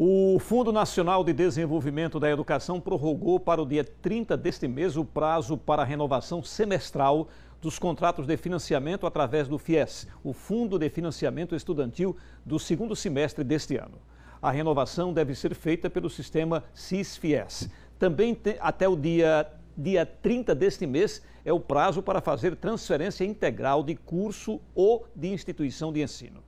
O Fundo Nacional de Desenvolvimento da Educação prorrogou para o dia 30 deste mês o prazo para a renovação semestral dos contratos de financiamento através do FIES, o Fundo de Financiamento Estudantil do segundo semestre deste ano. A renovação deve ser feita pelo sistema CIS-FIES. Também te, até o dia, dia 30 deste mês é o prazo para fazer transferência integral de curso ou de instituição de ensino.